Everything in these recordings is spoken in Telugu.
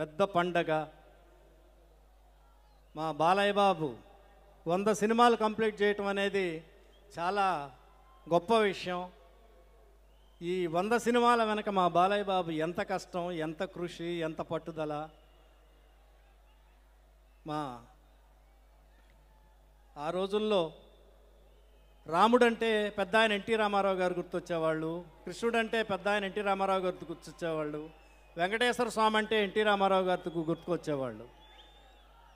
పెద్ద పండగ మా బాలయ్య బాబు వంద సినిమాలు కంప్లీట్ చేయటం అనేది చాలా గొప్ప విషయం ఈ వంద సినిమాల వెనక మా బాలయ్య బాబు ఎంత కష్టం ఎంత కృషి ఎంత పట్టుదల మా ఆ రోజుల్లో రాముడు అంటే పెద్ద ఆయన ఎన్టీ రామారావు గారు గుర్తొచ్చేవాళ్ళు కృష్ణుడు అంటే పెద్ద ఆయన ఎన్టీ రామారావు గారు గుర్తొచ్చేవాళ్ళు వెంకటేశ్వర స్వామి అంటే ఎన్టీ రామారావు గారికి గుర్తుకొచ్చేవాళ్ళు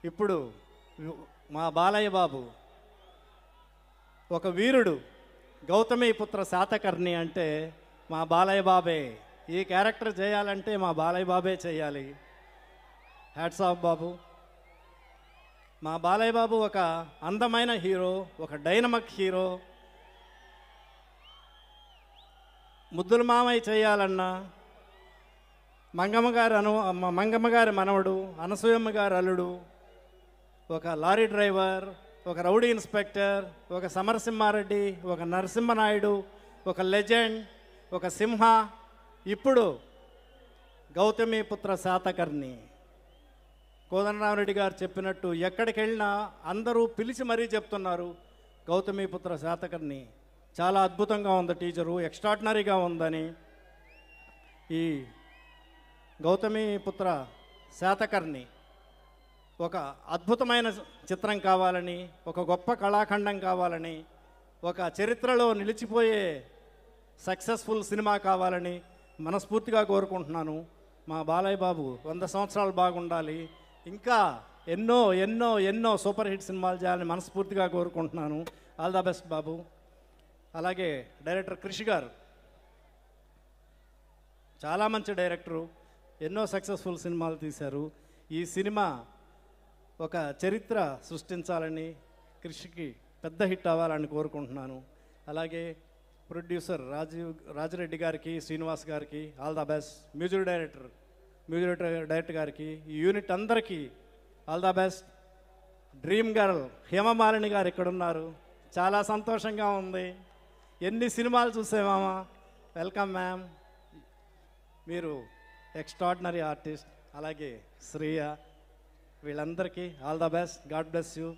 ఇప్పుడు మా బాలయ్య బాబు ఒక వీరుడు గౌతమి పుత్ర శాతకర్ణి అంటే మా బాలయ్య బాబే ఈ క్యారెక్టర్ చేయాలంటే మా బాలయ్య బాబే చేయాలి హ్యాట్స్ ఆఫ్ బాబు మా బాలయ్య బాబు ఒక అందమైన హీరో ఒక డైనమక్ హీరో ముద్దుల మామయ్య చేయాలన్నా మంగమ్మ గారు అను మంగమ్మ గారి మనవడు అనసూయమ్మ గారు అల్లుడు ఒక లారీ డ్రైవర్ ఒక రౌడీ ఇన్స్పెక్టర్ ఒక సమరసింహారెడ్డి ఒక నరసింహనాయుడు ఒక లెజెండ్ ఒక సింహ ఇప్పుడు గౌతమిపుత్ర శాతకర్ణి కోదండరామరెడ్డి గారు చెప్పినట్టు ఎక్కడికి వెళ్ళినా అందరూ పిలిచి మరీ చెప్తున్నారు గౌతమి పుత్ర శాతకర్ణి చాలా అద్భుతంగా ఉంది టీచరు ఎక్స్ట్రాడినరీగా ఉందని ఈ గౌతమి పుత్ర శాతకర్ణి ఒక అద్భుతమైన చిత్రం కావాలని ఒక గొప్ప కళాఖండం కావాలని ఒక చరిత్రలో నిలిచిపోయే సక్సెస్ఫుల్ సినిమా కావాలని మనస్ఫూర్తిగా కోరుకుంటున్నాను మా బాలయ్య బాబు వంద సంవత్సరాలు బాగుండాలి ఇంకా ఎన్నో ఎన్నో ఎన్నో సూపర్ హిట్ సినిమాలు చేయాలని మనస్ఫూర్తిగా కోరుకుంటున్నాను ఆల్ ద బెస్ట్ బాబు అలాగే డైరెక్టర్ కృషి గారు చాలా మంచి డైరెక్టరు ఎన్నో సక్సెస్ఫుల్ సినిమాలు తీశారు ఈ సినిమా ఒక చరిత్ర సృష్టించాలని కృషికి పెద్ద హిట్ అవ్వాలని కోరుకుంటున్నాను అలాగే ప్రొడ్యూసర్ రాజీవ్ రాజరెడ్డి గారికి శ్రీనివాస్ గారికి all the best music director music director గారికి ఈ యూనిట్ అందరికీ all the best dream girl Hema Malini గారు ఇక్కడ ఉన్నారు చాలా సంతోషంగా ఉంది ఎన్ని సినిమాలు చూసామా వెల్కమ్ మ్యామ్ మీరు ఎక్స్ట్రాడినరీ ఆర్టిస్ట్ అలాగే శ్రేయ వీళ్ళందరికీ all the best God bless you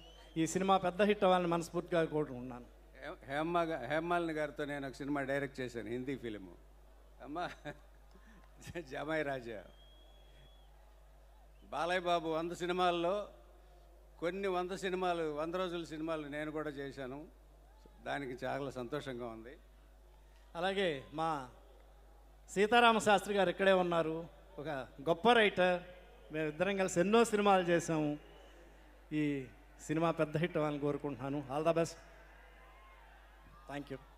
ఈ సినిమా పెద్ద హిట్ అవ్వాలని మనస్ఫూర్తిగా కోరుకుంటున్నాను హేమ హేమాలిని గారితో నేను ఒక సినిమా డైరెక్ట్ చేశాను హిందీ ఫిలిము అమ్మా జమాయి రాజా బాలయ్య బాబు వంద సినిమాల్లో కొన్ని వంద సినిమాలు వంద రోజుల సినిమాలు నేను కూడా చేశాను దానికి చాలా సంతోషంగా ఉంది అలాగే మా సీతారామ శాస్త్రి గారు ఇక్కడే ఉన్నారు ఒక గొప్ప రైటర్ మేమిద్దరం కలిసి ఎన్నో సినిమాలు చేసాము ఈ సినిమా పెద్ద హిట్ అని కోరుకుంటున్నాను all the best thank you